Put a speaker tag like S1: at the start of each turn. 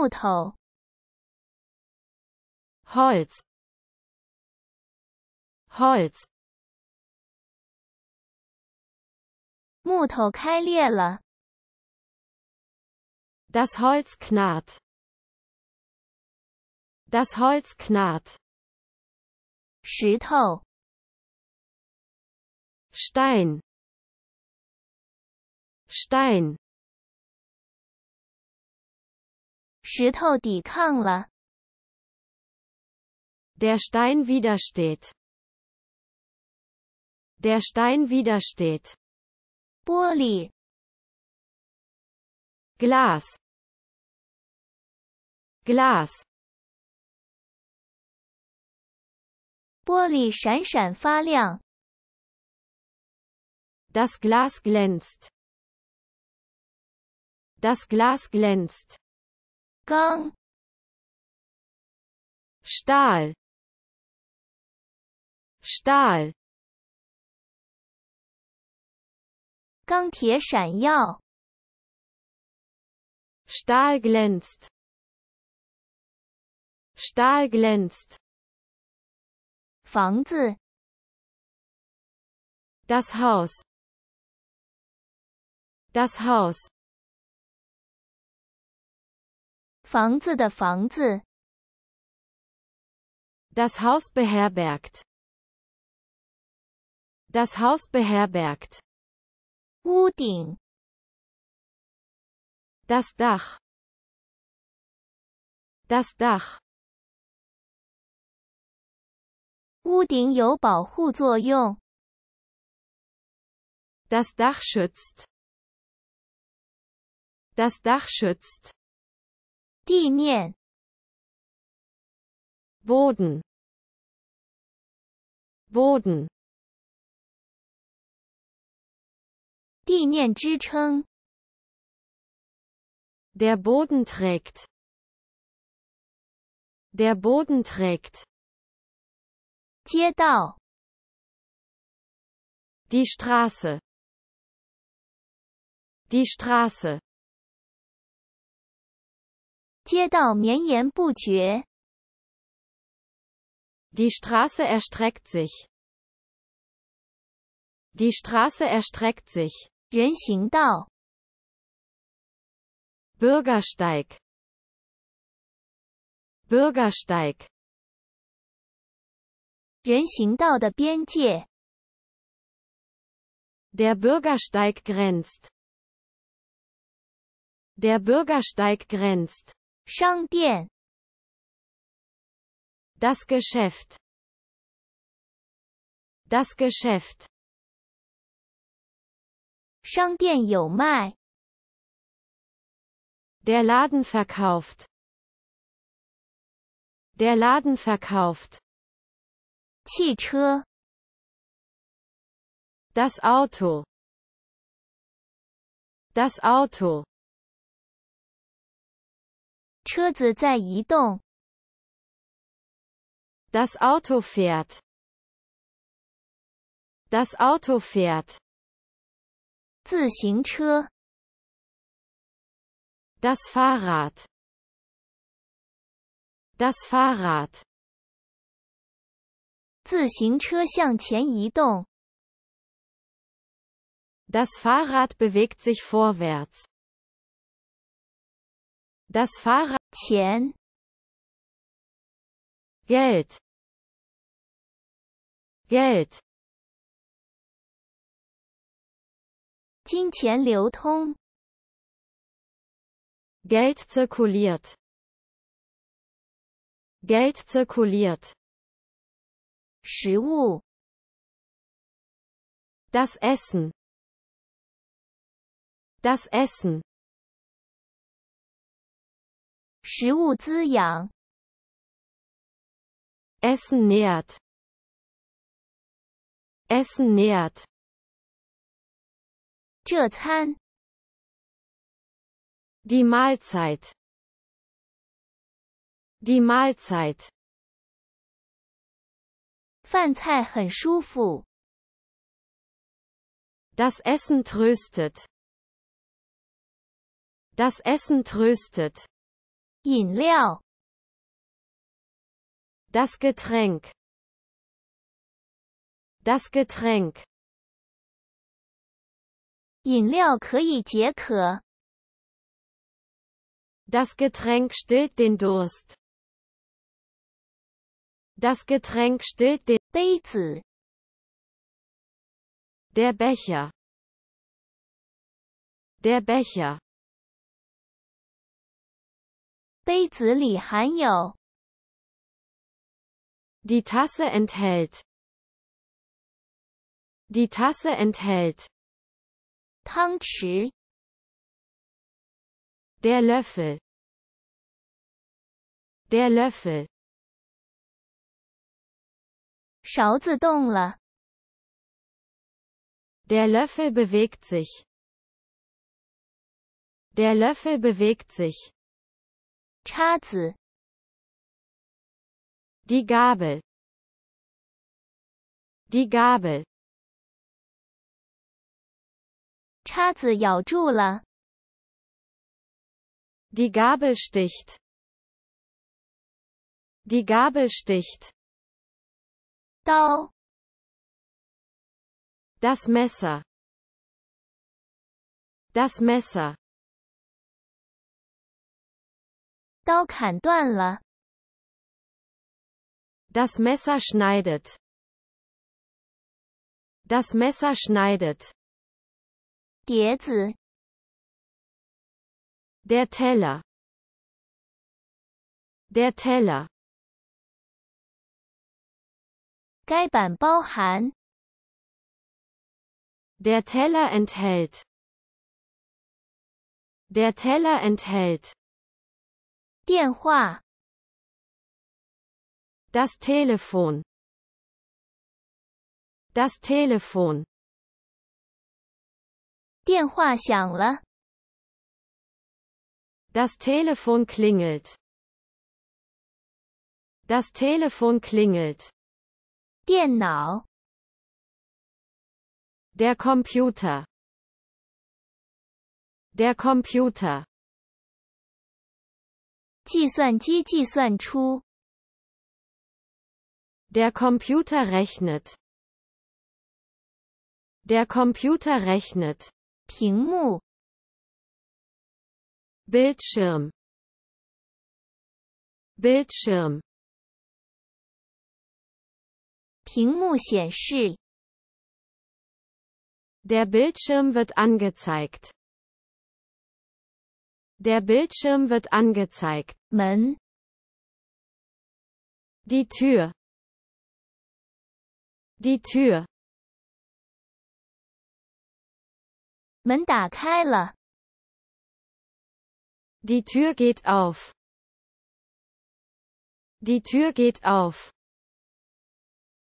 S1: 木头。Holz, Holz。木头开裂了。Das Holz knarrt. Das Holz knarrt. Stein Stein. 石头抵抗了。Der Stein widersteht. Der Stein widersteht. 玻璃 Glas. Glas. Das Glas glänzt. Das Glas glänzt. Gang Stahl Stahl 钢铁闪耀 Stahl glänzt Stahl glänzt 房子 Das Haus Das Haus 房子的房子。Das Haus beherbergt. Das Haus beherbergt. Das Dach. Das Dach. Das Dach schützt. Das Dach schützt. 地面 Boden Boden 地面支撑 Der Boden trägt Der Boden trägt 街道 Die Straße Die Straße 街道绵延不绝。Die Straße erstreckt sich. Die Straße erstreckt sich. 人行道 Bürgersteig. Bürgersteig. 人行道的边界 Der Bürgersteig grenzt. Der Bürgersteig grenzt. 商店 Das Geschäft. Das Geschäft. Mai. Der Laden verkauft. Der Laden verkauft. 汽车 Das Auto. Das Auto. 车子在移动。Das Auto fährt. Das Auto fährt. 自行车。Das Fahrrad. Das Fahrrad. 自行车向前移动。Das Fahrrad bewegt sich vorwärts. Das Fahrrad 钱 Geld Geld 金钱流通 Geld zirkuliert Geld zirkuliert 食物 Das Essen Das Essen 食物滋养。Essen nährt. Essen nährt. 这餐 Die Mahlzeit. Die Mahlzeit. 饭菜很舒服。Das Essen tröstet. Das Essen tröstet. 饮料 das Getränk das Getränk 饮料可以解渴 das Getränk stillt den Durst das Getränk stillt den 杯子 der Becher der Becher 杯子里含有。Die Tasse enthält. Die Tasse enthält. 汤匙。Der Löffel. Der Löffel. 勺子动了。Der Löffel bewegt sich. Der Löffel bewegt sich. 叉子，die Gabel die Gabel 叉子咬住了，die Gabel sticht die Gabel sticht 刀 das Messer das Messer 刀砍断了。Das Messer schneidet. Das Messer schneidet. 碟子 Der Teller. Der Teller. 该板包含 Der Teller enthält. Der Teller enthält. 电话 Das Telefon. Das Telefon. 电话响了 Das Telefon klingelt. Das Telefon klingelt. 电脑 Der Computer. Der Computer. 计算机计算出 Der Computer rechnet. Der Computer rechnet. 屏幕 Bildschirm. Bildschirm. 屏幕显示 Der Bildschirm wird angezeigt. Der Bildschirm wird angezeigt. 门 Die Tür. Die Tür. Men Die Tür geht auf. Die Tür geht auf.